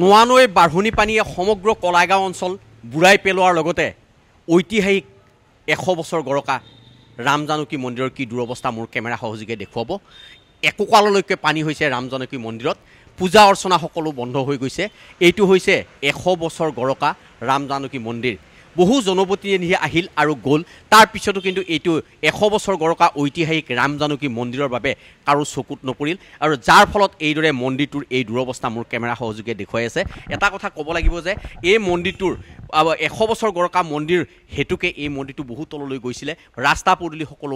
নোৱানৈ বাঢ়নী পানীয়ে সমগ্ৰ কলাগাঁও অঞ্চল বুঢ়াই পেলোৱাৰ লগতে ঐতিহাসিক এশ বছৰ গৰকা ৰাম জানকী মন্দিৰৰ কি দুৰৱস্থা মোৰ কেমেৰা সহযোগে দেখুৱাব একোকাললৈকে পানী হৈছে ৰাম জানকী মন্দিৰত পূজা অৰ্চনা সকলো বন্ধ হৈ গৈছে এইটো হৈছে এশ বছৰ গৰকা ৰাম জানকী মন্দিৰ বহু জনপ্ৰতিনিধি আহিল আৰু গ'ল তাৰপিছতো কিন্তু এইটো এশ বছৰ গৰকা ঐতিহাসিক ৰাম জানকী মন্দিৰৰ বাবে কাৰো চকুত নপৰিল আৰু যাৰ ফলত এইদৰে মন্দিৰটোৰ এই দুৰৱস্থা মোৰ কেমেৰা সহযোগে দেখুৱাই আছে এটা কথা ক'ব লাগিব যে এই মন্দিৰটোৰ এশ বছৰ গৰকা মন্দিৰ হেতুকে এই মন্দিৰটো বহু তললৈ গৈছিলে ৰাস্তা পদূলি সকলো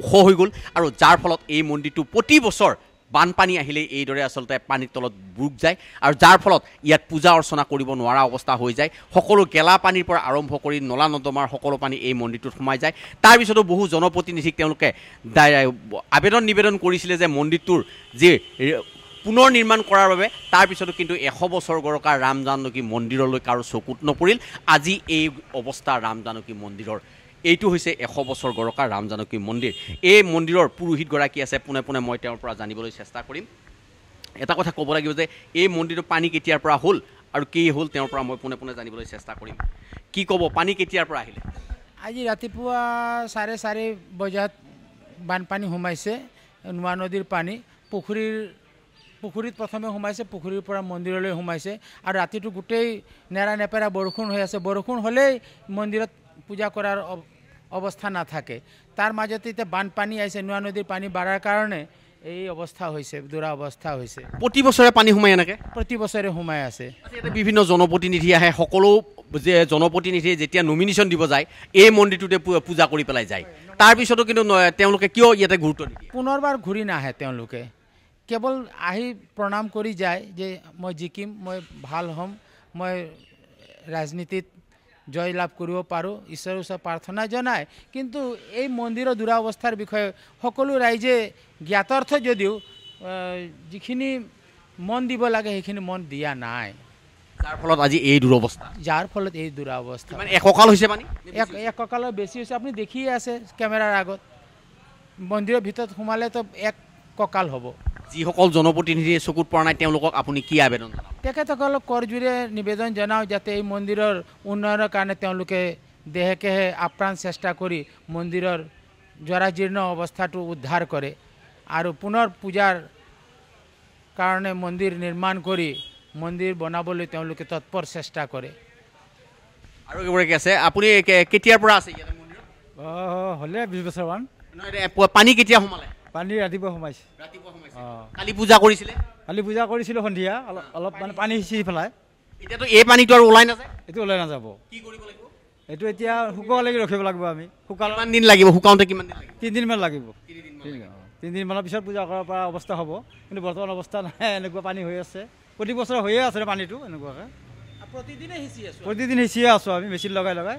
ওখ হৈ গ'ল আৰু যাৰ ফলত এই মন্দিৰটো প্ৰতি বছৰ বানপানী আহিলেই এইদৰে আচলতে পানীৰ তলত বুক যায় আৰু যাৰ ফলত ইয়াত পূজা অৰ্চনা কৰিব নোৱাৰা অৱস্থা হৈ যায় সকলো গেলা পানীৰ পৰা আৰম্ভ কৰি নলা নৰ্দমাৰ সকলো পানী এই মন্দিৰটোত সোমাই যায় তাৰপিছতো বহু জনপ্ৰতিনিধিক তেওঁলোকে আবেদন নিবেদন কৰিছিলে যে মন্দিৰটোৰ যি পুনৰ নিৰ্মাণ কৰাৰ বাবে তাৰপিছতো কিন্তু এশ বছৰ গৰকাৰ ৰাম জানকী মন্দিৰলৈ কাৰো চকুত নপৰিল আজি এই অৱস্থা ৰাম জানকী মন্দিৰৰ এইটো হৈছে এশ বছৰ গৰকা ৰাম জানকী মন্দিৰ এই মন্দিৰৰ পুৰোহিতগৰাকী আছে পোনে পোনে মই তেওঁৰ পৰা জানিবলৈ চেষ্টা কৰিম এটা কথা ক'ব লাগিব যে এই মন্দিৰটো পানী কেতিয়াৰ পৰা হ'ল আৰু কি হ'ল তেওঁৰ পৰা মই পোনে পোনে জানিবলৈ চেষ্টা কৰিম কি ক'ব পানী কেতিয়াৰ পৰা আহিলে আজি ৰাতিপুৱা চাৰে চাৰি বজাত বানপানী সোমাইছে নোৱা নদীৰ পানী পুখুৰীৰ পুখুৰীত প্ৰথমে সোমাইছে পুখুৰীৰ পৰা মন্দিৰলৈ সোমাইছে আৰু ৰাতিটো গোটেই নেৰা নেপেৰা বৰষুণ হৈ আছে বৰষুণ হ'লেই মন্দিৰত পূজা কৰাৰ অৱস্থা নাথাকে তাৰ মাজতে এতিয়া বানপানী আহিছে নোৱা নদীৰ পানী বাঢ়াৰ কাৰণে এই অৱস্থা হৈছে দুৰা অৱস্থা হৈছে প্ৰতি বছৰে পানী সোমাই এনেকে প্ৰতি বছৰে সোমাই আছে বিভিন্ন জনপ্ৰতিনিধি আহে সকলো যে জনপ্ৰতিনিধিয়ে যেতিয়া নমিনেশ্যন দিব যায় এই মন্দিৰটোতে পূজা কৰি পেলাই যায় তাৰপিছতো কিন্তু তেওঁলোকে কিয় ইয়াতে গুৰুত্ব দিয়ে পুনৰবাৰ ঘূৰি নাহে তেওঁলোকে কেৱল আহি প্ৰণাম কৰি যায় যে মই জিকিম মই ভাল হ'ম মই ৰাজনীতিত জয় লাভ কৰিব পাৰোঁ ঈশ্বৰৰ ওচৰত প্ৰাৰ্থনা জনায় কিন্তু এই মন্দিৰৰ দূৰাৱস্থাৰ বিষয়ে সকলো ৰাইজে জ্ঞাতাৰ্থ যদিও যিখিনি মন দিব লাগে সেইখিনি মন দিয়া নাই যাৰ ফলত আজি এই দূৰৱস্থা যাৰ ফলত এই দূৰাৱস্থা মানে এককাল হৈছে মানে এককালৰ বেছি হৈছে আপুনি দেখিয়ে আছে কেমেৰাৰ আগত মন্দিৰৰ ভিতৰত সোমালেতো এক কঁকাল হ'ব যিসকল জনপ্ৰতিনিধিয়ে চকুত পৰা নাই তেওঁলোকক আপুনি কি আবেদন তেখেতসকলক কৰজোৰে নিবেদন জনাওঁ যাতে এই মন্দিৰৰ উন্নয়নৰ কাৰণে তেওঁলোকে দেহেকেহে আপ্ৰাণ চেষ্টা কৰি মন্দিৰৰ জৰাজীৰ্ণ অৱস্থাটো উদ্ধাৰ কৰে আৰু পুনৰ পূজাৰ কাৰণে মন্দিৰ নিৰ্মাণ কৰি মন্দিৰ বনাবলৈ তেওঁলোকে তৎপৰ চেষ্টা কৰে আৰু এগৰাকী আছে আপুনি কেতিয়াৰ পৰা আছে হ'লে বিছ বছৰমান পানী কেতিয়া সোমালে পানী ৰাতিপুৱা সোমাইছে কালি পূজা কৰিছিলে কালি পূজা কৰিছিলো সন্ধিয়া অলপ মানে পানী সিঁচি পেলাই এতিয়াতো এই পানীটো আৰু ওলাই নাযায় এইটো ওলাই নাযাব এইটো এতিয়া শুকোৱালৈকে ৰখিব লাগিব আমি শুকাল দিন লাগিব শুকাওঁতে কিমান তিনিদিনমান লাগিব তিনিদিনমানৰ পিছত পূজা কৰাৰ পৰা অৱস্থা হ'ব কিন্তু বৰ্তমান অৱস্থা নাই এনেকুৱা পানী হৈ আছে প্ৰতি বছৰে হৈয়ে আছে পানীটো এনেকুৱাকৈ প্ৰতিদিনে সিঁচিয়ে আছোঁ আমি মেচিন লগাই লগাই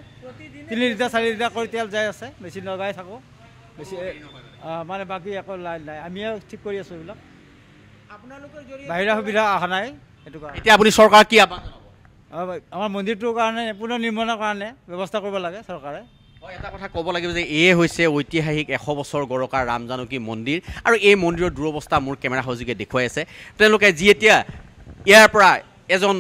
তিনি লিটাৰ চাৰি লিটাৰ কৰি তেল যাই আছে মেচিন লগাই থাকোঁ মানে বাকী একো আমিয়ে ঠিক কৰি আছোঁ এইবিলাক বাহিৰা সুবিধা অহা নাই সেইটো কাৰণে এতিয়া আপুনি চৰকাৰ কি আমাৰ মন্দিৰটোৰ কাৰণে পুনৰ নিৰ্মাণৰ কাৰণে ব্যৱস্থা কৰিব লাগে চৰকাৰে এটা কথা ক'ব লাগিব যে এয়ে হৈছে ঐতিহাসিক এশ বছৰ গৰকাৰ ৰাম জানকী মন্দিৰ আৰু এই মন্দিৰৰ দুৰৱস্থা মোৰ কেমেৰা সহযোগে দেখুৱাই আছে তেওঁলোকে যি এতিয়া ইয়াৰ পৰা এজন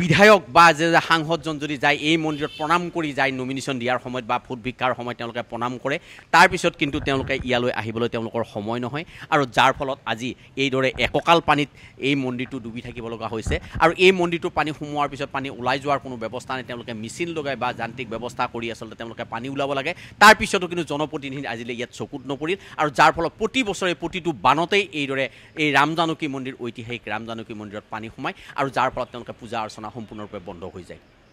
বিধায়ক বা যে সাংসদজন যদি যায় এই মন্দিৰত প্ৰণাম কৰি যায় নমিনেশ্যন দিয়াৰ সময়ত বা ভোট ভিক্ষাৰ সময়ত তেওঁলোকে প্ৰণাম কৰে তাৰপিছত কিন্তু তেওঁলোকে ইয়ালৈ আহিবলৈ তেওঁলোকৰ সময় নহয় আৰু যাৰ ফলত আজি এইদৰে একঁকাল পানীত এই মন্দিৰটো ডুবি থাকিব লগা হৈছে আৰু এই মন্দিৰটোৰ পানী সোমোৱাৰ পিছত পানী ওলাই যোৱাৰ কোনো ব্যৱস্থা নাই তেওঁলোকে মেচিন লগাই বা যান্ত্ৰিক ব্যৱস্থা কৰি আচলতে তেওঁলোকে পানী ওলাব লাগে তাৰপিছতো কিন্তু জনপ্ৰতিনিধি আজিলৈ ইয়াত চকুত নপৰিল আৰু যাৰ ফলত প্ৰতি বছৰে প্ৰতিটো বানতেই এইদৰে এই ৰাম জানকী মন্দিৰ ঐতিহাসিক ৰাম জানকী মন্দিৰত পানী সোমায় আৰু যাৰ ফলত তেওঁলোকে পূজা অৰ্চনা আলোচনাসমূহ সম্পূৰ্ণৰূপে বন্ধ হৈ যায়